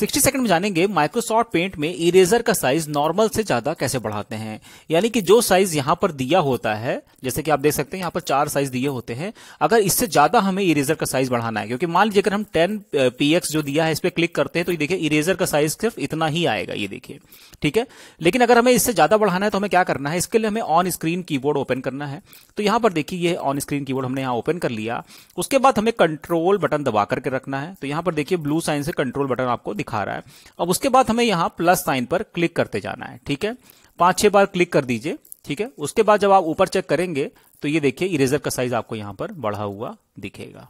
60 second में जानेंगे Microsoft Paint में इरेजर का साइज नॉर्मल से ज्यादा कैसे बढ़ाते हैं यानी कि जो साइज यहां पर दिया होता है जैसे कि आप देख सकते हैं यहां पर चार साइज दिए होते हैं अगर इससे ज्यादा हमें इरेजर का साइज बढ़ाना है क्योंकि मान लीजिए अगर हम 10 पीएक्स जो दिया है इस पर क्लिक करते हैं तो ये देखिए इरेजर का साइज सिर्फ इतना ही आएगा ये देखिए ठीक है लेकिन अगर हमें इससे ज्यादा बढ़ाना है तो हमें क्या करना है इसके लिए हमें ऑन स्क्रीन की ओपन करना है तो यहां पर देखिए ये ऑन स्क्रीन की हमने यहां ओपन कर लिया उसके बाद हमें कंट्रोल बटन दबा करके रखना है तो यहां पर देखिए ब्लू साइन से कंट्रोल बटन आपको दिखा रहा है अब उसके बाद हमें यहां प्लस साइन पर क्लिक करते जाना है ठीक है पांच छह बार क्लिक कर दीजिए ठीक है उसके बाद जब आप ऊपर चेक करेंगे तो ये देखिए इरेजर का साइज आपको यहां पर बढ़ा हुआ दिखेगा